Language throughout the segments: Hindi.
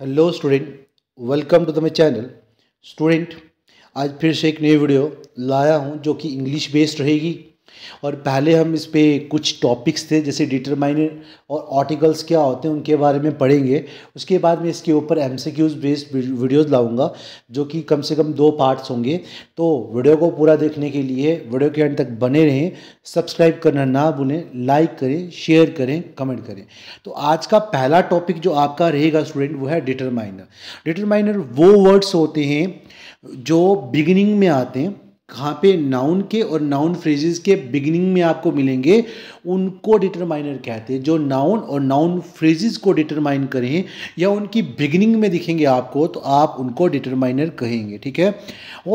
hello student welcome to the my channel student आज फिर से एक नई वीडियो लाया हूँ जो कि इंग्लिश बेस्ड रहेगी और पहले हम इस पर कुछ टॉपिक्स थे जैसे डिटरमाइनर और आर्टिकल्स क्या होते हैं उनके बारे में पढ़ेंगे उसके बाद मैं इसके ऊपर M C Qs based videos लाऊंगा जो कि कम से कम दो पार्ट्स होंगे तो वीडियो को पूरा देखने के लिए वीडियो के एंड तक बने रहें सब्सक्राइब करना ना भूलें लाइक करें शेयर करें कमेंट करें तो आज का पहला टॉपिक जो आपका रहेगा स्टूडेंट वो है डिटरमाइनर डिटरमाइनर वो वर्ड्स होते हैं जो बिगिनिंग में आते हैं कहाँ पे नाउन के और नाउन फ्रेजेस के बिगिनिंग में आपको मिलेंगे उनको डिटरमाइनर कहते हैं जो नाउन और नाउन फ्रेजेस को डिटरमाइन करें या उनकी बिगिनिंग में दिखेंगे आपको तो आप उनको डिटरमाइनर कहेंगे ठीक है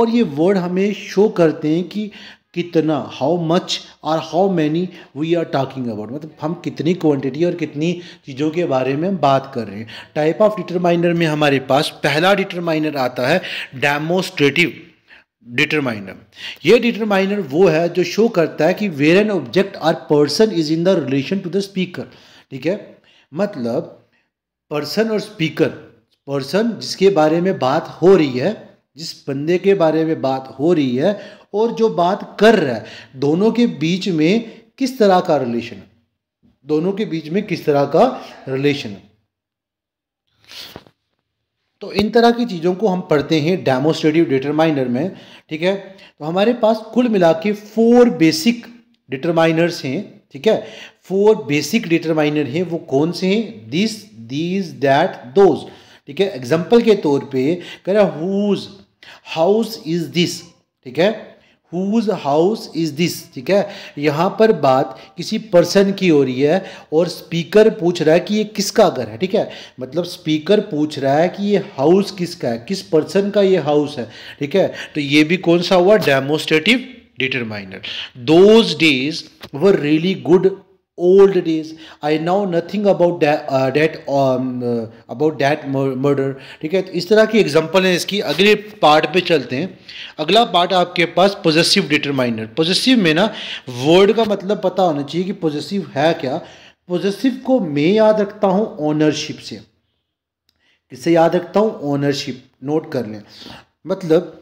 और ये वर्ड हमें शो करते हैं कि कितना हाउ मच और how many we are talking about मतलब हम कितनी क्वांटिटी और कितनी चीज़ों के बारे में बात कर रहे हैं टाइप ऑफ डिटरमाइनर में हमारे पास पहला डिटरमाइनर आता है डेमोस्ट्रेटिव डिटरमाइनर ये डिटरमाइनर वो है जो शो करता है कि where an object or person is in the relation to the speaker ठीक है मतलब पर्सन और स्पीकर पर्सन जिसके बारे में बात हो रही है जिस बंदे के बारे में बात हो रही है और जो बात कर रहा है दोनों के बीच में किस तरह का रिलेशन है दोनों के बीच में किस तरह का रिलेशन है तो इन तरह की चीज़ों को हम पढ़ते हैं डेमोस्ट्रेटिव डिटरमाइनर में ठीक है तो हमारे पास कुल मिला के फोर बेसिक डिटरमाइनर्स हैं ठीक है फोर बेसिक डिटरमाइनर हैं वो कौन से हैं दिस दीज दैट दोज ठीक है एग्जाम्पल के तौर पे कह रहा हुज हाउस इज दिस ठीक है हुज हाउस इज़ दिस ठीक है यहाँ पर बात किसी पर्सन की हो रही है और स्पीकर पूछ रहा है कि ये किसका घर है ठीक है मतलब स्पीकर पूछ रहा है कि ये हाउस किसका है किस पर्सन का ये हाउस है ठीक है तो ये भी कौन सा हुआ demonstrative determiner those days were really good old days i know nothing about that uh, that um, uh, about that murder ठीक है तो इस तरह की एग्जाम्पल है इसकी अगले पार्ट पे चलते हैं अगला पार्ट आपके पास पोजेसिव डिटरमाइनर पोजेसिव में ना वर्ड का मतलब पता होना चाहिए कि पोजेसिव है क्या पोजेसिव को मैं याद रखता हूँ ओनरशिप से किससे याद रखता हूँ ओनरशिप नोट कर लें मतलब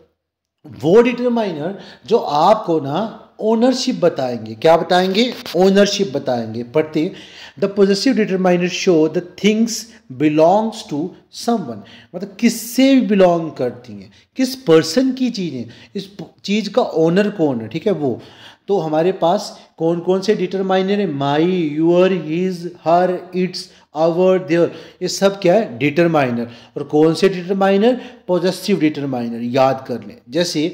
वो डिटरमाइनर जो आपको ना ओनरशिप बताएंगे क्या बताएंगे ओनरशिप बताएंगे पढ़ते the possessive determiner show the things belongs to someone मतलब किससे बिलोंग करती हैं किस पर्सन की चीज़ें इस चीज़ का ओनर कौन है ठीक है वो तो हमारे पास कौन कौन से डिटरमाइनर है my your his her its our their ये सब क्या है डिटरमाइनर और कौन से डिटरमाइनर पॉजिटिव डिटरमाइनर याद कर लें जैसे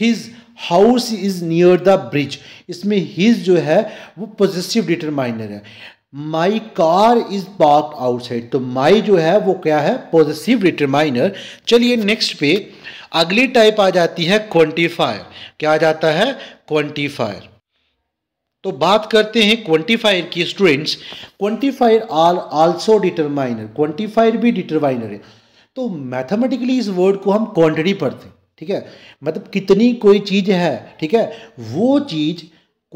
his house is near the bridge इसमें हिज जो है वो पॉजिटिव डिटरमाइनर है my car is park outside तो माई जो है वो क्या है पॉजिटिव डिटरमाइनर चलिए नेक्स्ट पे अगली टाइप आ जाती है क्वांटिफायर क्या आ जाता है क्वांटिफायर तो बात करते हैं क्वांटिफायर की students quantifier are also determiner quantifier भी डिटरमाइनर है तो मैथमेटिकली इस वर्ड को हम क्वांटिटी पढ़ते हैं ठीक है मतलब कितनी कोई चीज़ है ठीक है वो चीज़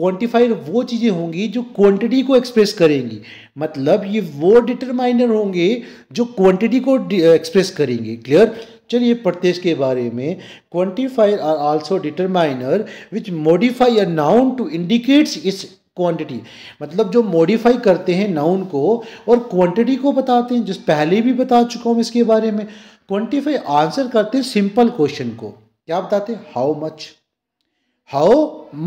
क्वांटिफाइड वो चीज़ें होंगी जो क्वांटिटी को एक्सप्रेस करेंगी मतलब ये वो डिटरमाइनर होंगे जो क्वांटिटी को एक्सप्रेस करेंगे क्लियर चलिए प्रत्येक के बारे में quantifier are also determiner which modify a noun to indicates its quantity मतलब जो मॉडिफाई करते हैं नाउन को और क्वांटिटी को बताते हैं जिस पहले भी बता चुका हूँ इसके बारे में ट्वेंटी फाइव आंसर करते हैं सिंपल क्वेश्चन को क्या बताते हैं हाउ मच हाउ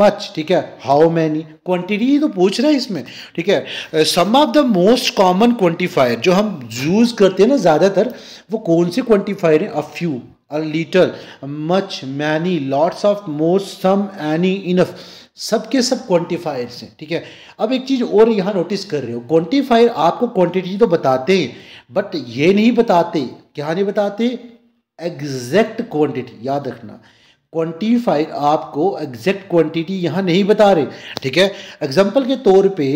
मच ठीक है हाउ मैनी क्वान्टिटी तो पूछ रहा है इसमें ठीक है some of the most common quantifier जो हम यूज करते हैं ना ज़्यादातर वो कौन से क्वान्टिफायर है a few a little much many lots of most some any enough सबके सब क्वांटिफायर्स हैं ठीक है अब एक चीज़ और यहाँ नोटिस कर रहे हो क्वांटिफायर आपको क्वांटिटी तो बताते हैं बट ये नहीं बताते क्या नहीं बताते एग्जैक्ट क्वांटिटी याद रखना क्वांटिफाइड आपको एग्जैक्ट क्वांटिटी यहाँ नहीं बता रहे ठीक है एग्जाम्पल के तौर पे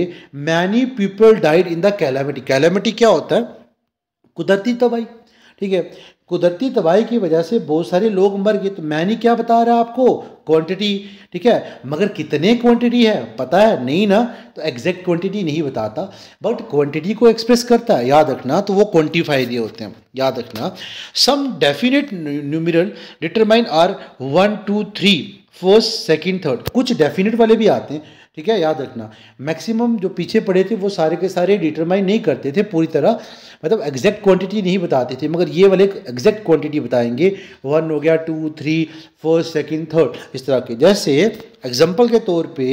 many people died in the calamity calamity क्या होता है कुदरती तबाही ठीक है कुदरती तबाही की वजह से बहुत सारे लोग मर गए तो मैंने क्या बता रहा आपको क्वांटिटी ठीक है मगर कितने क्वांटिटी है पता है नहीं ना तो एग्जैक्ट क्वांटिटी नहीं बताता बट क्वांटिटी को एक्सप्रेस करता है याद रखना तो वो क्वांटिफाई दिए होते हैं याद रखना some definite numeral determine are one two three first second third कुछ डेफिनेट वाले भी आते हैं ठीक है याद रखना मैक्सिमम जो पीछे पड़े थे वो सारे के सारे डिटरमाइन नहीं करते थे पूरी तरह मतलब एग्जैक्ट क्वांटिटी नहीं बताते थे मगर ये वाले एग्जैक्ट क्वांटिटी बताएंगे वन हो गया two three four second third इस तरह के जैसे एग्जाम्पल के तौर पे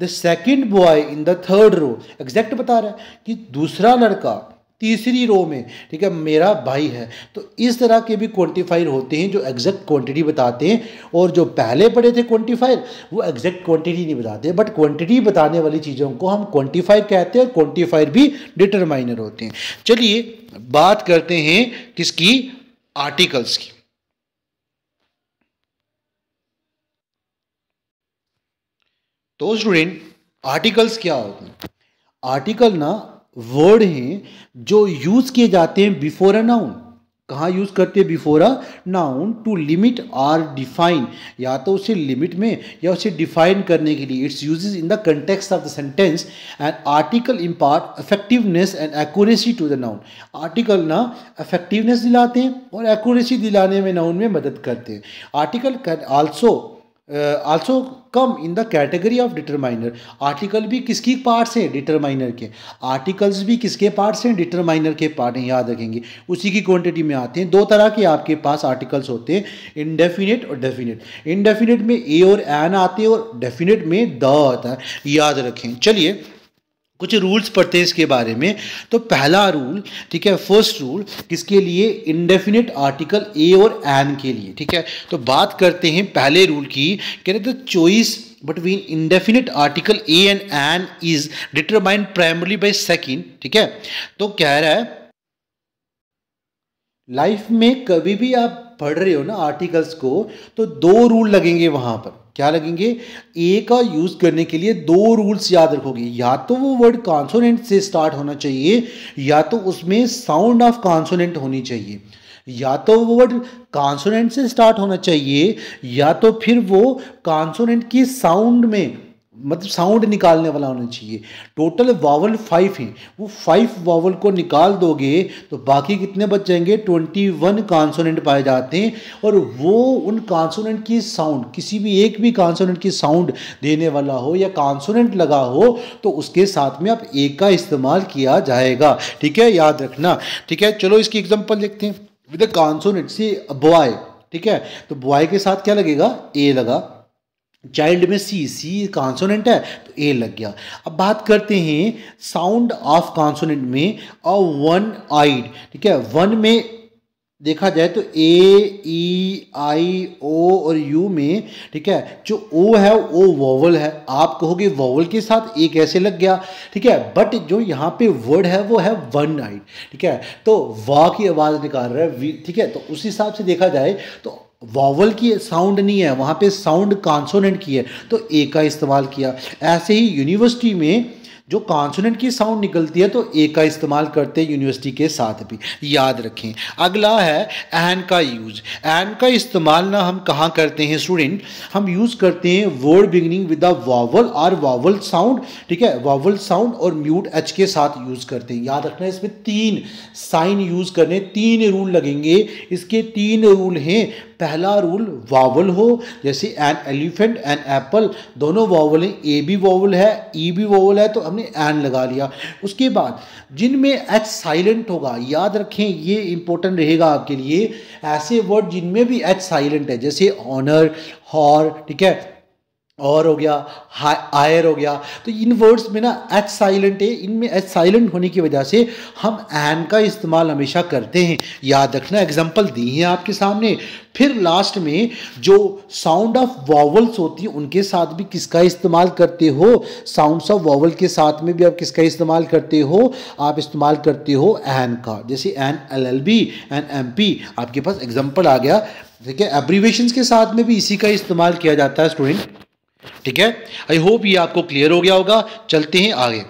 the second boy in the third row exact बता रहा है कि दूसरा लड़का तीसरी रो में ठीक है मेरा भाई है तो इस तरह के भी क्वांटिफायर होते हैं जो एग्जैक्ट क्वांटिटी बताते हैं और जो पहले पढ़े थे क्वांटिफायर वो एग्जैक्ट क्वांटिटी नहीं बताते बट क्वांटिटी बताने वाली चीज़ों को हम क्वांटिफायर कहते हैं और क्वांटिफायर भी डिटरमाइनर होते हैं चलिए बात करते हैं किसकी आर्टिकल्स की तो स्टूडेंट आर्टिकल्स क्या होते हैं आर्टिकल ना वर्ड हैं जो यूज किए जाते हैं बिफोर अ नाउन कहाँ यूज करते हैं before a noun to limit or define या तो उसे लिमिट में या उसे डिफाइन करने के लिए its use in the context of the sentence and article impart effectiveness and accuracy to the noun article ना इफेक्टिवनेस दिलाते हैं और एक्यूरेसी दिलाने में नाउन में मदद करते हैं article also also come in the category of determiner article भी किसकी पार्ट्स हैं डिटरमाइनर के आर्टिकल्स भी किसके पार्ट्स हैं डिटरमाइनर के पार्ट हैं याद रखेंगे उसी की क्वांटिटी में आते हैं दो तरह के आपके पास आर्टिकल्स होते हैं इनडेफिनेट और डेफिनेट इनडेफिनेट में ए और एन आते हैं और डेफिनेट में द आता है याद रखें चलिए कुछ रूल्स पढ़ते हैं इसके बारे में तो पहला रूल ठीक है फर्स्ट रूल किसके लिए इंडेफिनिट आर्टिकल ए और एन के लिए ठीक है तो बात करते हैं पहले रूल की कह रहे the choice between indefinite article a and an is determined primarily by second ठीक है तो कह रहा है लाइफ में कभी भी आप पढ़ रहे हो ना आर्टिकल्स को तो दो रूल लगेंगे वहां पर क्या लगेंगे ए का यूज़ करने के लिए दो रूल्स याद रखोगे या तो वो वर्ड कॉन्सोनेंट से स्टार्ट होना चाहिए या तो उसमें साउंड ऑफ कॉन्सोनेंट होनी चाहिए या तो वो वर्ड कॉन्सोनेंट से स्टार्ट होना चाहिए या तो फिर वो कॉन्सोनेंट की साउंड में मतलब साउंड निकालने वाला होना चाहिए टोटल वावल फाइव हैं वो फाइव वावल को निकाल दोगे तो बाकी कितने बच जाएंगे ट्वेंटी वन कॉन्सोनेंट पाए जाते हैं और वो उन कॉन्सोनेंट की साउंड किसी भी एक भी कॉन्सोनेंट की साउंड देने वाला हो या कॉन्सोनेंट लगा हो तो उसके साथ में आप एक का इस्तेमाल किया जाएगा ठीक है याद रखना ठीक है चलो इसकी एग्जाम्पल देखते हैं विद कॉन्सोनेंट सी बॉय ठीक है तो बॉय के साथ क्या लगेगा ए लगा चाइल्ड में सी सी कॉन्सोनेंट है तो ए लग गया अब बात करते हैं साउंड ऑफ कॉन्सोनेंट में अ वन आइड ठीक है वन में देखा जाए तो ए ई आई ओ और यू में ठीक है जो ओ है ओ वोवल है आप कहोगे वोवल के साथ ए कैसे लग गया ठीक है बट जो यहाँ पे वर्ड है वो है वन आइड ठीक है तो वा की आवाज़ निकाल रहा है ठीक है तो उस हिसाब से देखा जाए तो वॉवल की साउंड नहीं है वहाँ पे साउंड कॉन्सोनेंट की है तो ए का इस्तेमाल किया ऐसे ही यूनिवर्सिटी में जो कॉन्सोनेंट की साउंड निकलती है तो ए का इस्तेमाल करते हैं यूनिवर्सिटी के साथ भी याद रखें अगला है एन का यूज एन का इस्तेमाल ना हम कहाँ करते हैं स्टूडेंट हम यूज़ करते हैं word beginning with the vowel और वावल साउंड ठीक है वावल साउंड और म्यूट एच के साथ यूज़ करते हैं याद रखना है इसमें तीन साइन यूज़ करने तीन रूल लगेंगे इसके तीन रूल हैं पहला रूल वावल हो जैसे एन एलिफेंट एन एप्पल दोनों वावल हैं ए भी वावल है ई e भी वावल है तो हमने उन्होंने एन लगा लिया उसके बाद जिनमें एच साइलेंट होगा याद रखें ये इंपॉर्टेंट रहेगा आपके लिए ऐसे वर्ड जिनमें भी एच साइलेंट है जैसे ऑनर हॉर ठीक है और हो गया आयर हो गया तो इन वर्ड्स में ना एच साइलेंट है इनमें एच साइलेंट होने की वजह से हम एन का इस्तेमाल हमेशा करते हैं याद रखना एग्जांपल दी है आपके सामने फिर लास्ट में जो साउंड ऑफ वॉवल्स होती हैं उनके साथ भी किसका इस्तेमाल करते हो साउंड्स ऑफ वॉवल के साथ में भी आप किसका इस्तेमाल करते हो आप इस्तेमाल करते हो एन का जैसे an L L B an M P आपके पास एग्जाम्पल आ गया ठीक है एब्रीवेशन के साथ में भी इसी का इस्तेमाल किया जाता है स्टूडेंट ठीक है आई होप ये आपको क्लियर हो गया होगा चलते हैं आगे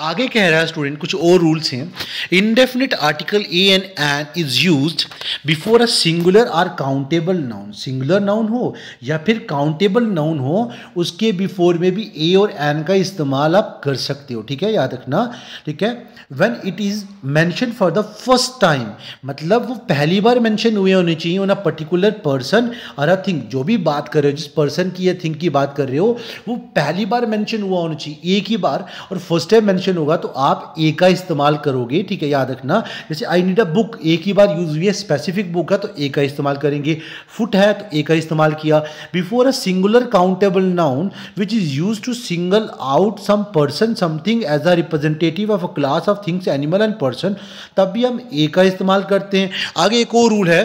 आगे कह रहा है स्टूडेंट कुछ और रूल्स हैं indefinite article a and an is use before a singular or countable noun singular noun हो या फिर काउंटेबल नाउन हो उसके बिफोर में भी ए और एन का इस्तेमाल आप कर सकते हो ठीक है याद रखना ठीक है when it is mention for the first time मतलब वो पहली बार मेंशन हुए होने चाहिए ऑन अ पर्टिकुलर पर्सन और अ थिंग जो भी बात कर रहे हो जिस पर्सन की या थिंग की बात कर रहे हो वो पहली बार मैंशन हुआ होना चाहिए एक ही बार और फर्स्ट टाइम मेंशन होगा तो आप ए का इस्तेमाल करोगे ठीक है याद रखना जैसे आई नीड अ बुक ए की बार यूज़ हुई है स्पेसिफिक बुक है तो ए का इस्तेमाल करेंगे फुट है तो ए का इस्तेमाल किया before a singular countable noun which is use to single out some person something as a representative of a class of things animal and person तब भी हम ए का इस्तेमाल करते हैं आगे एक और रूल है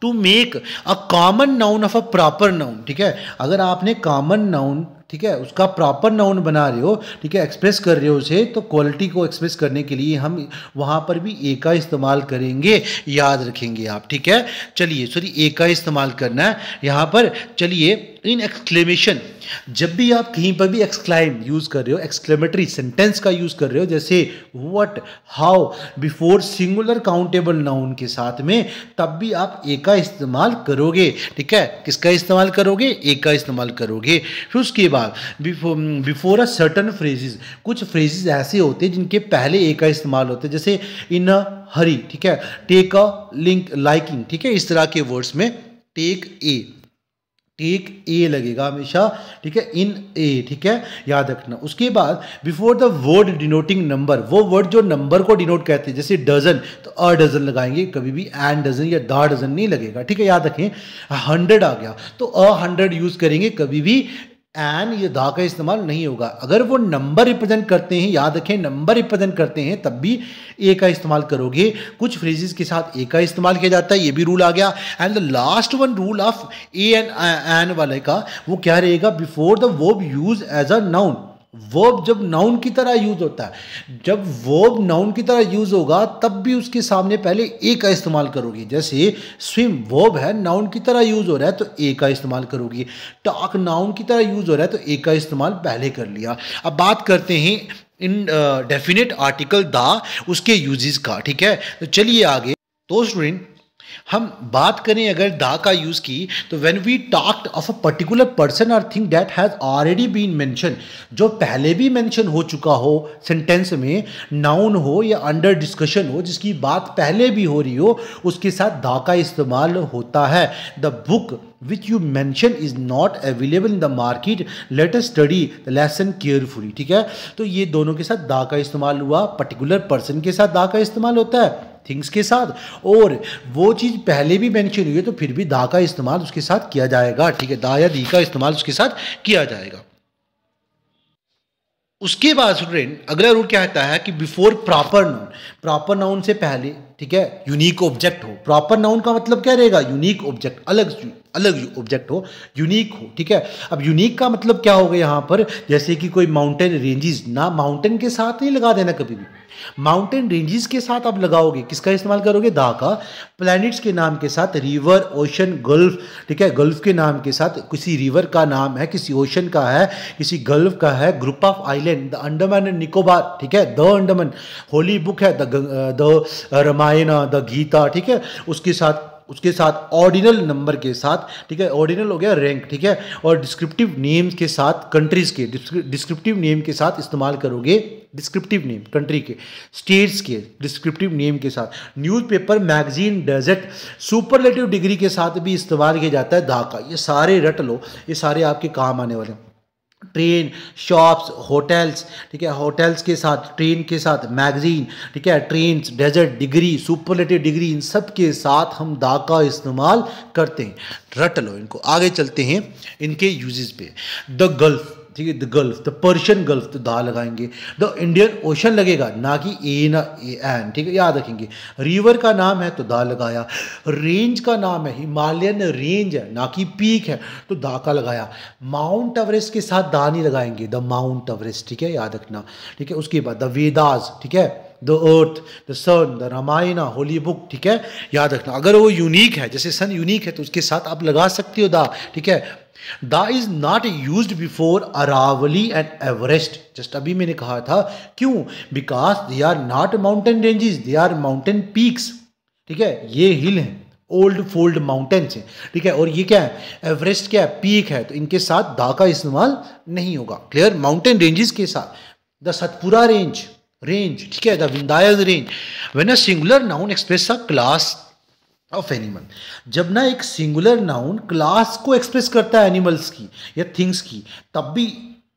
to make a common noun of a proper noun ठीक है अगर आपने कॉमन नाउन ठीक है उसका प्रॉपर नाउन बना रहे हो ठीक है एक्सप्रेस कर रहे हो उसे तो क्वालिटी को एक्सप्रेस करने के लिए हम वहाँ पर भी ए का इस्तेमाल करेंगे याद रखेंगे आप ठीक है चलिए सॉरी ए का इस्तेमाल करना है यहाँ पर चलिए इन एक्सक्लेमेशन जब भी आप कहीं पर भी एक्सक्लाइम यूज़ कर रहे हो एक्सक्लेमेटरी सेंटेंस का यूज़ कर रहे हो जैसे what how before singular countable noun के साथ में तब भी आप ए का इस्तेमाल करोगे ठीक है किसका इस्तेमाल करोगे ए का इस्तेमाल करोगे फिर उसके बाद बिफोर अ सर्टन फ्रेजेज कुछ फ्रेजेज ऐसे होते हैं जिनके पहले ए का इस्तेमाल होते जैसे इन अ हरी ठीक है टेक अ लिंक लाइकिंग ठीक है इस तरह के वर्ड्स में टेक ए टेक ए लगेगा हमेशा ठीक है इन ए ठीक है याद रखना उसके बाद before the word denoting number वो वर्ड जो नंबर को डिनोट कहते हैं जैसे डजन तो अ डजन लगाएंगे कभी भी एन डजन या दा डजन नहीं लगेगा ठीक है याद रखें हंड्रेड आ गया तो अ हंड्रेड यूज करेंगे कभी भी एन ये दा का इस्तेमाल नहीं होगा अगर वो नंबर रिप्रेजेंट करते हैं याद रखें नंबर रिप्रेजेंट करते हैं तब भी ए का इस्तेमाल करोगे कुछ फ्रेजेस के साथ ए का इस्तेमाल किया जाता है ये भी रूल आ गया and the last one rule of a an an वाले का वो क्या रहेगा बिफोर द वो use as a noun verb जब नाउन की तरह यूज होता है जब वर्ब नाउन की तरह यूज होगा तब भी उसके सामने पहले ए का इस्तेमाल करोगी जैसे स्विम वर्ब है नाउन की तरह यूज हो रहा है तो ए का इस्तेमाल करोगी टॉक नाउन की तरह यूज हो रहा है तो ए का इस्तेमाल पहले कर लिया अब बात करते हैं इन डेफिनेट आर्टिकल द उसके यूजेस का ठीक है तो चलिए आगे तो स्टूडेंट हम बात करें अगर दा का यूज़ की तो when we talked of a particular person और thing that has already been mention जो पहले भी मेंशन हो चुका हो सेंटेंस में नाउन हो या अंडर डिस्कशन हो जिसकी बात पहले भी हो रही हो उसके साथ दा का इस्तेमाल होता है the book which you mention is not available in the market let's study the lesson ठीक है तो ये दोनों के साथ दा का इस्तेमाल हुआ पर्टिकुलर पर्सन के साथ दा का इस्तेमाल होता है थिंग्स के साथ और वो चीज़ पहले भी मैंशन हुई है तो फिर भी दा का इस्तेमाल उसके साथ किया जाएगा ठीक है दा या दी का इस्तेमाल उसके साथ किया जाएगा उसके बाद स्टूडेंट अगला रूल क्या कहता है कि before proper noun proper noun से पहले ठीक है यूनिक ऑब्जेक्ट हो प्रॉपर नाउन का मतलब क्या रहेगा यूनिक ऑब्जेक्ट अलग अलग ऑब्जेक्ट हो यूनिक हो ठीक है अब यूनिक का मतलब क्या होगा यहाँ पर जैसे कि कोई माउंटेन रेंजेस ना माउंटेन के साथ नहीं लगा देना कभी भी माउंटेन रेंजेस के साथ आप लगाओगे किसका इस्तेमाल करोगे दा का प्लैनेट्स के नाम के साथ रिवर ओशन गल्फ ठीक है गल्फ के नाम के साथ किसी रिवर का नाम है किसी ओशन का है किसी गल्फ का है group of island the Andaman and Nicobar ठीक है द अंडमान होली बुक है the the Ramayan the Gita ठीक है उसके साथ उसके साथ ऑर्डिनल नंबर के साथ ठीक है ऑर्डिनल हो गया रैंक ठीक है और डिस्क्रिप्टिव नेम के साथ कंट्रीज़ के डिस्क्रिप्टिव नेम के साथ इस्तेमाल करोगे डिस्क्रिप्टिव नेम कंट्री के स्टेट्स के डिस्क्रिप्टिव नेम के साथ newspaper magazine desert superlative degree के साथ भी इस्तेमाल किया जाता है धाका ये सारे रट लो ये सारे आपके काम आने वाले हैं ट्रेन शॉप्स होटल्स ठीक है होटल्स के साथ ट्रेन के साथ मैगजीन ठीक है train desert degree superlative degree इन सब के साथ हम दा का इस्तेमाल करते हैं रट लो इनको आगे चलते हैं इनके यूजेस पे द गल्फ ठीक है the gulf the Persian gulf तो दा लगाएंगे द इंडियन ओशन लगेगा ना कि ए ना ए एन ठीक है याद रखेंगे रिवर का नाम है तो दा लगाया रेंज का नाम है हिमालयन रेंज है ना कि पीक है तो दा का लगाया माउंट एवरेस्ट के साथ दा नहीं लगाएंगे द माउंट एवरेस्ट ठीक है याद रखना ठीक है उसके बाद द वेदास ठीक है the earth the sun the Ramayana holy book ठीक है याद रखना अगर वो यूनिक है जैसे सन यूनिक है तो उसके साथ आप लगा सकते हो दा ठीक है the is not use before Aravalli and Everest just अभी मैंने कहा था क्यों because they are not mountain ranges they are mountain peaks ठीक है ये हिल है ओल्ड फोल्ड माउंटेन्स हैं ठीक है और ये क्या है एवरेस्ट क्या है पीक है तो इनके साथ दा का इस्तेमाल नहीं होगा क्लियर माउंटेन रेंजेस के साथ द सतपुरा रेंज रेंज ठीक है the Vindhyas range when a singular noun express a class of animal जब ना एक सिंगुलर नाउन क्लास को एक्सप्रेस करता है एनिमल्स की या थिंग्स की तब भी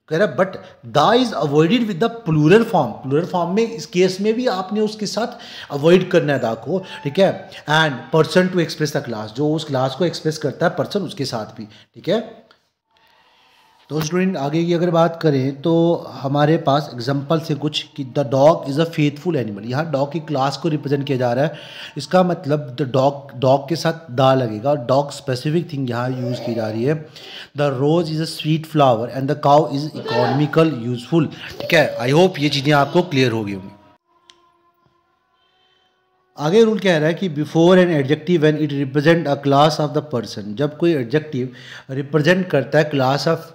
कह रहा है but the is avoided with the plural form plural form में इस केस में भी आपने उसके साथ अवॉइड करना है दा को ठीक है and person to express the class जो उस क्लास को एक्सप्रेस करता है पर्सन उसके साथ भी ठीक है तो स्टूडेंट आगे की अगर बात करें तो हमारे पास एग्जांपल से कुछ कि the dog is a faithful animal यहाँ डॉग की क्लास को रिप्रेजेंट किया जा रहा है इसका मतलब द डॉग डॉग के साथ दा लगेगा और डॉग स्पेसिफिक थिंग यहाँ यूज़ की जा रही है the rose is a sweet flower and the cow is economical useful ठीक है आई होप ये चीज़ें आपको क्लियर होगी होंगी आगे रूल कह रहा है कि before an adjective an it represent a class of the person जब कोई एडजेक्टिव रिप्रेजेंट करता है क्लास ऑफ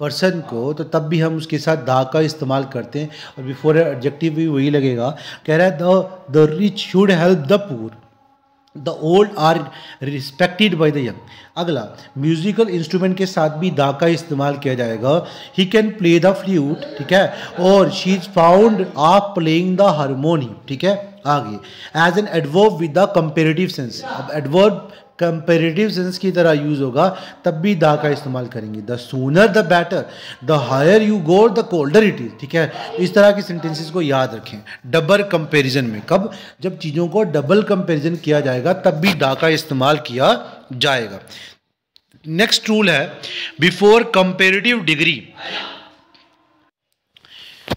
पर्सन को तो तब भी हम उसके साथ दा का इस्तेमाल करते हैं और बिफोर एडजेक्टिव भी वही लगेगा कह रहा है the the rich should help the poor the old are respected by the young अगला म्यूजिकल इंस्ट्रूमेंट के साथ भी दा का इस्तेमाल किया जाएगा he can play the flute ठीक है और she is found of playing the harmonium ठीक है आगे as an adverb with the comparative sense अब एडवर्ब कंपेरेटिव सेंस की तरह यूज़ होगा तब भी दा का इस्तेमाल करेंगे the sooner the better the higher you go the colder it is ठीक है तो इस तरह के सेंटेंसेस को याद रखें डबल कंपेरिजन में कब जब चीज़ों को डबल कंपेरिजन किया जाएगा तब भी दा का इस्तेमाल किया जाएगा नेक्स्ट टूल है बिफोर कंपेरेटिव डिग्री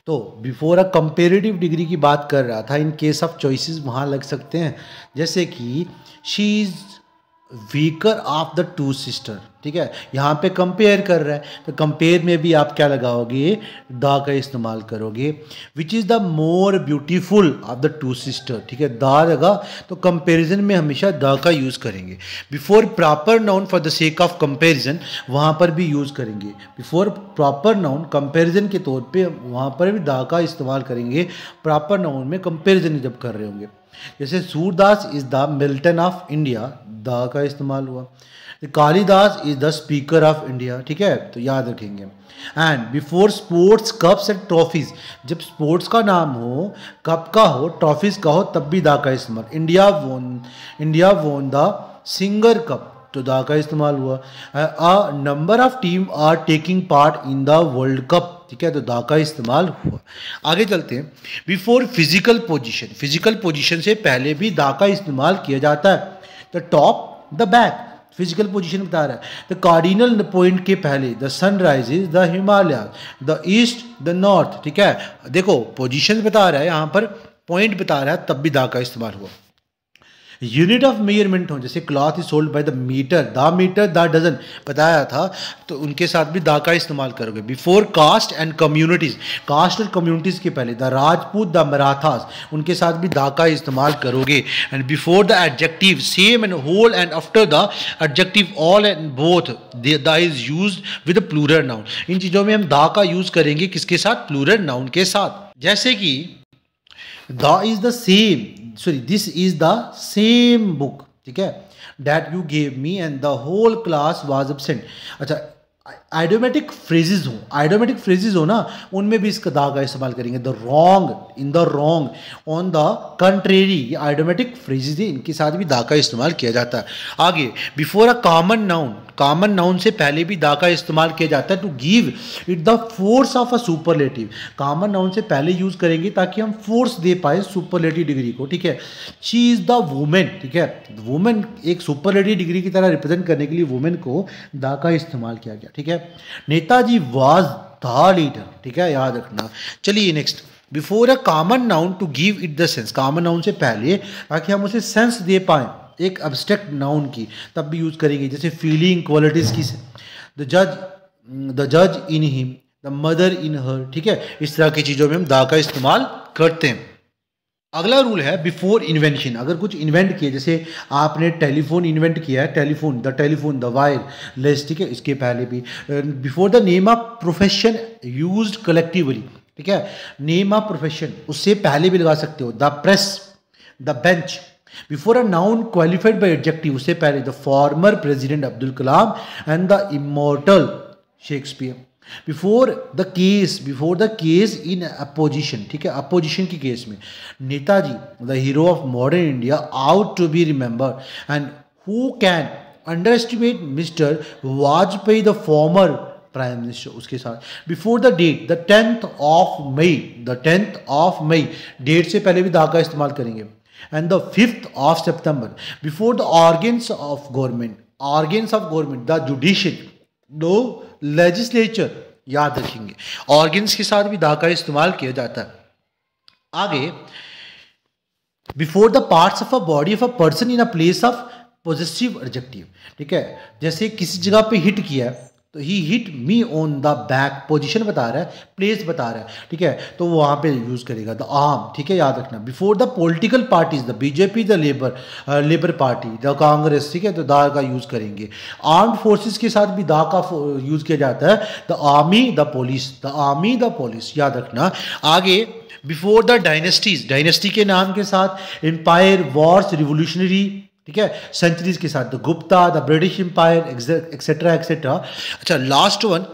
तो बिफोर अ कंपेरेटिव डिग्री की बात कर रहा था इन केस ऑफ चॉइसेस वहां लग सकते हैं जैसे कि she is weaker of the two sister ठीक है यहाँ पे कंपेयर कर रहा है तो कंपेयर में भी आप क्या लगाओगे दा का इस्तेमाल करोगे which is the more beautiful of the two sister ठीक है दा लगा तो कंपेरिजन में हमेशा दा का यूज़ करेंगे before proper noun for the sake of comparison वहाँ पर भी यूज़ करेंगे बिफोर प्रॉपर नाउन कंपेरिजन के तौर पे वहाँ पर भी दा का इस्तेमाल करेंगे प्रॉपर नाउन में कंपेरिजन जब कर रहे होंगे जैसे Surdas is the Milton of India the का इस्तेमाल हुआ Kalidas is the speaker of India ठीक है तो याद रखेंगे and before sports cups and trophies जब स्पोर्ट्स का नाम हो कप का हो ट्रॉफीज का हो तब भी दा का इस्तेमाल इंडिया वोन इंडिया वोन तो द सिंगर कप तो दा का इस्तेमाल हुआ a number of team are taking part in the world cup ठीक है तो दा का इस्तेमाल हुआ आगे चलते हैं before physical position physical position से पहले भी दा का इस्तेमाल किया जाता है the top the back physical position बता रहा है द कार्डिनल पॉइंट के पहले the sunrise is the Himalaya the east the north ठीक है देखो पोजिशन बता रहा है यहाँ पर पॉइंट बता रहा है तब भी दा का इस्तेमाल हुआ यूनिट ऑफ मेजरमेंट हो जैसे cloth is sold by the metre the metre the dozen बताया था तो उनके साथ भी दा का इस्तेमाल करोगे before caste and communities caste और कम्युनिटीज के पहले द राजपूत द मराठास उनके साथ भी दा का इस्तेमाल करोगे and before the adjective same and whole and after the adjective all and both the is use with plural noun इन चीज़ों में हम दा का यूज करेंगे किसके साथ प्लूरल नाउन के साथ जैसे कि the is the same sorry this is the same book ठीक है that you gave me and the whole class was absent अच्छा आइडियोमेटिक फ्रेजेज हों आइडियोमेटिक फ्रेजेज हो ना उनमें भी इस दा का इस्तेमाल करेंगे the wrong in the wrong on the contrary ये आइडियोमेटिक फ्रेजेज है इनके साथ भी दा का इस्तेमाल किया जाता है आगे before a common noun common noun से पहले भी दा का इस्तेमाल किया जाता है to give it the force of a superlative common noun से पहले यूज़ करेंगे ताकि हम फोर्स दे पाए सुपरलेटिव डिग्री को ठीक है शी इज़ द वुमेन ठीक है वुमेन एक सुपरलेटिव डिग्री की तरह रिप्रेजेंट करने के लिए वुमेन को दा का इस्तेमाल किया गया ठीक है नेताजी वाज द लीडर ठीक है याद रखना चलिए next before a common noun to give it the sense common noun से पहले ताकि हम उसे सेंस दे पाए एक अब्स्ट्रैक्ट नाउन की तब भी यूज करेंगे जैसे फीलिंग क्वालिटीज की द जज द जज in him the mother in हर ठीक है इस तरह की चीज़ों में हम दा का इस्तेमाल करते हैं अगला रूल है बिफोर इन्वेंशन अगर कुछ इन्वेंट किया जैसे आपने टेलीफोन इन्वेंट किया है telephone the telephone the wireless ठीक है इसके पहले भी before the name of profession use collectively ठीक है नेम ऑफ प्रोफेशन उससे पहले भी लगा सकते हो the press the bench before a noun qualified by adjective उससे पहले the former president Abdul Kalam and the immortal Shakespeare before the case before the case in apposition ठीक है अपोजिशन की केस में Netaji the hero of modern India ought to be remember and who can underestimate mister Vajpayee the former prime minister उसके साथ before the date the tenth of May the tenth of May date से पहले भी दा का इस्तेमाल करेंगे and the fifth of September before the organs of government organs of government the judiciary no legislature याद रखेंगे ऑर्गन्स के साथ भी दा का इस्तेमाल किया जाता है आगे before the parts of a body of a person in a place of positive adjective ठीक है जैसे किसी जगह पे हिट किया है तो he hit me on the back position बता रहा है प्लेस बता रहा है ठीक है तो वो वहाँ पे यूज़ करेगा द आम ठीक है याद रखना before the political parties the BJP the labour labour party the Congress ठीक है तो दा का यूज़ करेंगे आर्म्ड फोर्सेस के साथ भी दा का यूज़ किया जाता है the army the police the army the police याद रखना आगे बिफोर द डायनेस्टीज डायनेस्टी के नाम के साथ एम्पायर वॉर्स रिवोल्यूशनरी ठीक है सेंचुरीज के साथ the Gupta the British empire etcetera etcetera अच्छा last one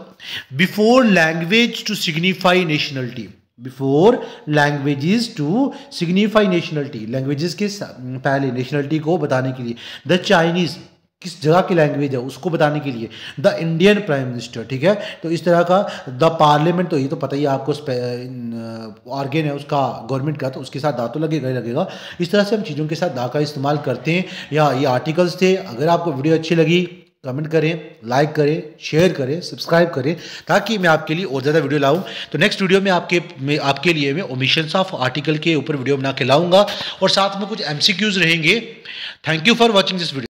before language to signify nationality before languages to signify nationality languages के पहले नेशनलिटी को बताने के लिए द चाइनीज़ किस जगह की लैंग्वेज है उसको बताने के लिए द इंडियन प्राइम मिनिस्टर ठीक है तो इस तरह का द पार्लियामेंट तो ये तो पता ही है आपको ऑर्गेन uh, है उसका गवर्नमेंट का तो उसके साथ दा तो लगेगा ही लगेगा इस तरह से हम चीज़ों के साथ दा का इस्तेमाल करते हैं या ये आर्टिकल्स थे अगर आपको वीडियो अच्छी लगी कमेंट करें लाइक करें शेयर करें सब्सक्राइब करें ताकि मैं आपके लिए और ज़्यादा वीडियो लाऊं तो नेक्स्ट वीडियो में आपके में आपके लिए मैं ओमिशंस ऑफ आर्टिकल के ऊपर वीडियो बना के लाऊंगा और साथ में कुछ एमसीक्यूज रहेंगे thank you for watching this video